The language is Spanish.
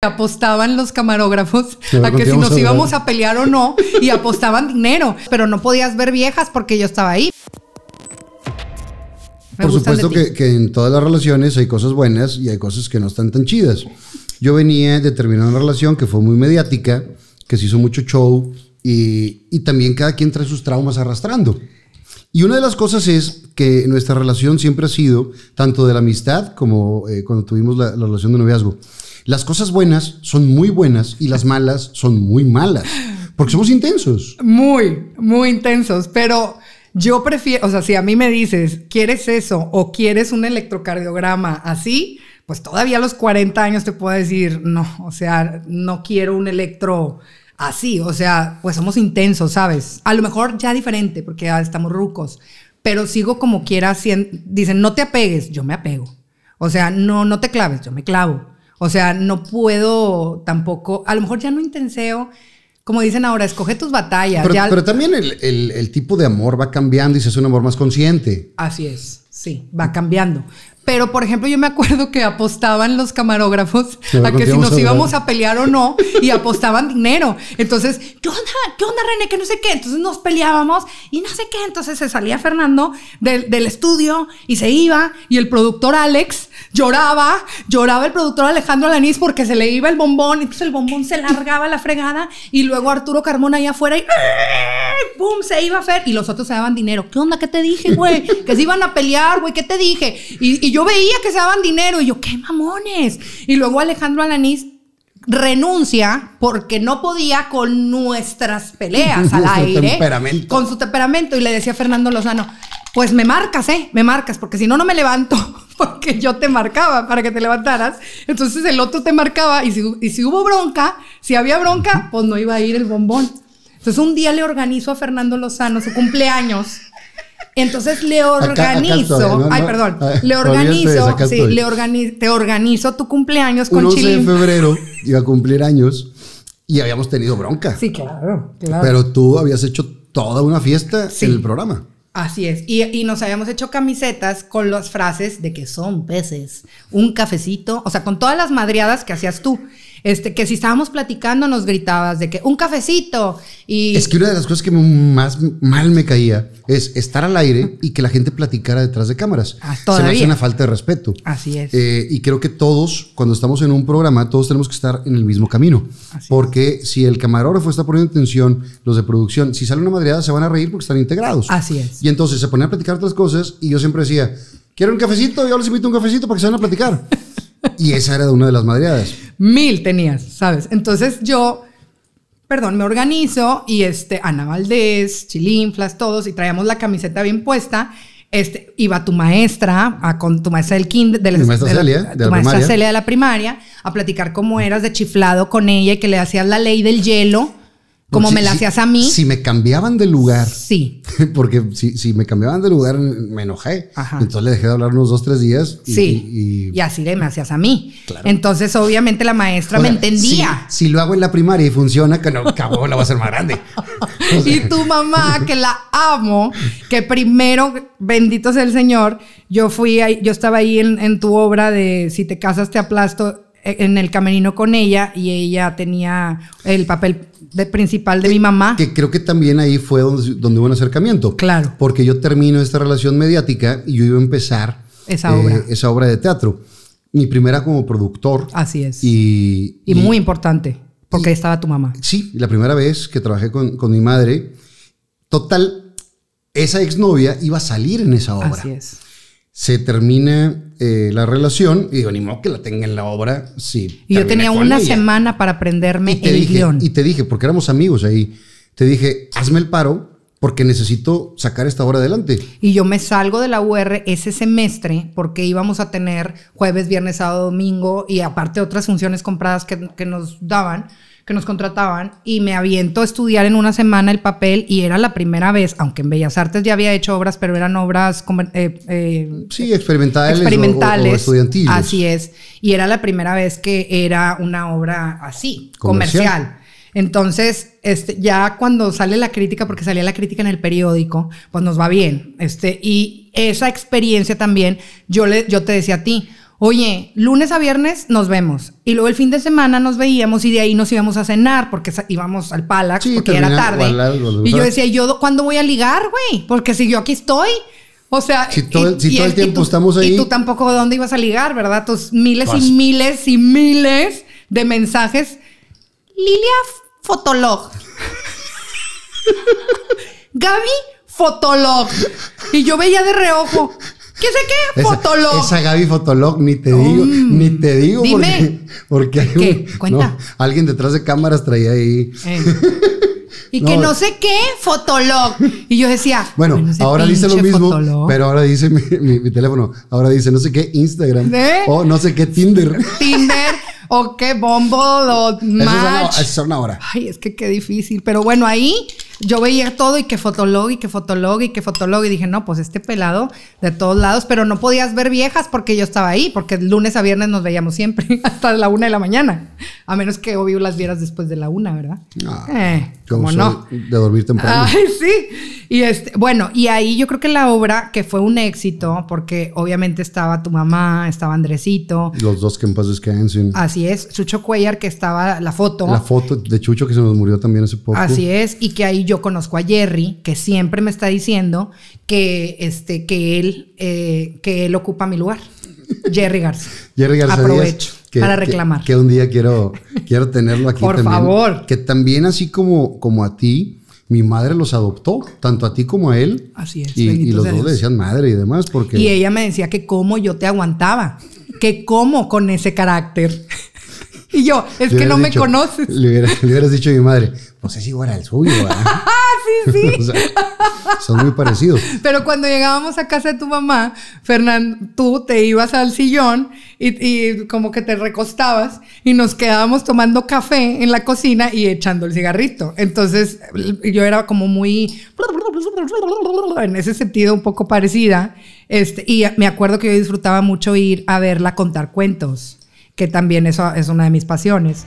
apostaban los camarógrafos a que si nos íbamos a pelear o no y apostaban dinero, pero no podías ver viejas porque yo estaba ahí. Por supuesto que, en todas las relaciones hay cosas buenas y hay cosas que no están tan chidas. Yo venía de terminar una relación que fue muy mediática, que se hizo mucho show y, y también cada quien trae sus traumas arrastrando. Y una de las cosas es que nuestra relación siempre ha sido, tanto de la amistad como eh, cuando tuvimos la relación de noviazgo, las cosas buenas son muy buenas y las malas son muy malas. Porque somos intensos. Muy, muy intensos. Pero yo prefiero, o sea, si a mí me dices, ¿quieres eso o quieres un electrocardiograma así? Pues todavía a los 40 años te puedo decir, no, o sea, no quiero un electro así, o sea, pues somos intensos, ¿sabes? A lo mejor ya diferente, porque ya estamos rucos, pero sigo como quiera, dicen, no te apegues, yo me apego. O sea, no, no te claves, yo me clavo. O sea, no puedo tampoco, a lo mejor ya no intenseo, como dicen ahora, escoge tus batallas. Pero, también el, el, tipo de amor va cambiando y se hace un amor más consciente. Así es. Sí, va cambiando. Pero, por ejemplo, yo me acuerdo que apostaban los camarógrafos a que si nos íbamos a pelear o no y apostaban dinero. Entonces, ¿qué onda? ¿Qué onda, René? Que no sé qué. Entonces nos peleábamos y no sé qué. Entonces se salía Fernando del, estudio y se iba y el productor Alex lloraba, lloraba el productor Alejandro Alanís porque se le iba el bombón. Entonces el bombón se largaba la fregada y luego Arturo Carmona ahí afuera y ¡eh! ¡pum! Se iba a hacer. y los otros se daban dinero. ¿Qué onda? ¿Qué te dije, güey? Que se iban a pelear güey, ¿qué te dije? Y, yo veía que se daban dinero y yo, qué mamones. Y luego Alejandro Alanís renuncia porque no podía con nuestras peleas al aire. con su temperamento. Y le decía a Fernando Lozano, pues me marcas, ¿eh? Me marcas, porque si no, no me levanto. Porque yo te marcaba para que te levantaras. Entonces el otro te marcaba y si, y si hubo bronca, si había bronca, pues no iba a ir el bombón. Entonces un día le organizo a Fernando Lozano su cumpleaños entonces le organizo, ay, perdón, ah, le organizo, sí, te organizo tu cumpleaños con Chile. en febrero iba a cumplir años y habíamos tenido bronca. Sí, claro, claro. Pero tú habías hecho toda una fiesta en el programa. Así es. Y, y, nos habíamos hecho camisetas con las frases de que son peces, un cafecito, o sea, con todas las madriadas que hacías tú. Este, que si estábamos platicando nos gritabas de que un cafecito y... Es que una de las cosas que más mal me caía es estar al aire y que la gente platicara detrás de cámaras. Ah, se me hace una falta de respeto. Así es. Eh, y creo que todos, cuando estamos en un programa, todos tenemos que estar en el mismo camino. porque si el camarógrafo está poniendo atención, los de producción, si sale una madreada se van a reír porque están integrados. Así es. Y entonces se ponen a platicar otras cosas y yo siempre decía, quiero un cafecito, yo les invito un cafecito para que se van a platicar. y esa era de una de las madriadas. Mil tenías, ¿sabes? Entonces yo, perdón, me organizo y este, Ana Valdés, Chilinflas, todos, y traíamos la camiseta bien puesta. Este, iba tu maestra, a, con tu maestra del maestra Celia de la primaria, a platicar cómo eras de chiflado con ella y que le hacías la ley del hielo como pues me la hacías a mí. Si me cambiaban de lugar. Sí. Porque si, me cambiaban de lugar, me enojé. Ajá. Entonces le dejé de hablar unos dos, tres días. sí. Y, así le así me hacías a mí. Claro. Entonces, obviamente, la maestra me entendía. Si, lo hago en la primaria y funciona, que no, cabrón, la va a hacer más grande. Y tu mamá, que la amo, que primero, bendito sea el Señor, yo fui, ahí, yo estaba ahí en, en tu obra de Si te casas, te aplasto eh, en el camerino con ella y ella tenía el papel principal de mi mamá. Que creo que también ahí fue donde, donde, hubo un acercamiento. Claro. Porque yo termino esta relación mediática y yo iba a empezar esa eh, obra, esa obra de teatro. Mi primera como productor. Así es. Y, y, muy importante, porque estaba tu mamá. Sí, la primera vez que trabajé con, con mi madre. Total, esa exnovia iba a salir en esa obra. Así es se termina eh, la relación y digo, ni que la tenga en la obra. Sí. Y yo tenía una semana para aprenderme el Y te dije, porque éramos amigos ahí, te dije, hazme el paro porque necesito sacar esta obra adelante. Y yo me salgo de la UR ese semestre porque íbamos a tener jueves, viernes, sábado, domingo y aparte otras funciones compradas que, que nos daban que nos contrataban y me aviento a estudiar en una semana el papel y era la primera vez, aunque en Bellas Artes ya había hecho obras, pero eran obras eh, eh, sí, experimentales, experimentales Así es, y era la primera vez que era una obra así, comercial. Entonces, este, ya cuando sale la crítica, porque salía la crítica en el periódico, pues nos va bien. Este, y esa experiencia también, yo, le, yo te decía a ti, Oye, lunes a viernes nos vemos. Y luego el fin de semana nos veíamos y de ahí nos íbamos a cenar porque íbamos al Palax porque era tarde. y yo decía, ¿yo cuándo voy a ligar, güey? Porque si yo aquí estoy. O sea, si todo, y, el, tiempo estamos ahí. Y tú tampoco dónde ibas a ligar, ¿verdad? Tus miles y miles y miles de mensajes. Lilia Fotolog. Gaby Fotolog. Y yo veía de reojo. ¿Qué sé qué? Fotolog. Esa, Gaby Fotolog, ni te digo, mm. ni te digo. Porque, alguien detrás de cámaras traía ahí. Y que no sé qué, Fotolog. Y yo decía. Bueno, ahora dice lo mismo, pero ahora dice mi, teléfono. Ahora dice no sé qué Instagram. O no sé qué Tinder. Tinder. o qué bombo o match. esa son Ay, es que qué difícil. Pero bueno, ahí yo veía todo y que fotolog y que fotolog y que fotólogo. y dije, no, pues este pelado de todos lados, pero no podías ver viejas porque yo estaba ahí, porque lunes a viernes nos veíamos siempre, hasta la una de la mañana, a menos que obvio las vieras después de la una, ¿verdad? Eh, como no? De dormir temprano. Ay, sí. Y este, bueno, y ahí yo creo que la obra que fue un éxito, porque obviamente estaba tu mamá, estaba Andresito. Los dos que en paz descansen. Así es, Chucho Cuellar que estaba la foto. La foto de Chucho que se nos murió también hace poco. Así es, y que ahí yo conozco a Jerry, que siempre me está diciendo que, este, que, él, eh, que él ocupa mi lugar. Jerry Garza. Jerry Garza. Aprovecho para reclamar. Que, un día quiero, quiero tenerlo aquí. Por favor. Que también así como, como a ti, mi madre los adoptó, tanto a ti como a él. Así es. Y, los dos le decían madre y demás. Porque... Y ella me decía que cómo yo te aguantaba, que cómo con ese carácter es que no me conoces. Le, hubieras dicho a mi madre, pues es igual al suyo. Ah, sí, sí. son muy parecidos. Pero cuando llegábamos a casa de tu mamá, Fernando, tú te ibas al sillón y, como que te recostabas y nos quedábamos tomando café en la cocina y echando el cigarrito. Entonces yo era como muy, en ese sentido, un poco parecida. Este, y me acuerdo que yo disfrutaba mucho ir a verla contar cuentos que también eso es una de mis pasiones.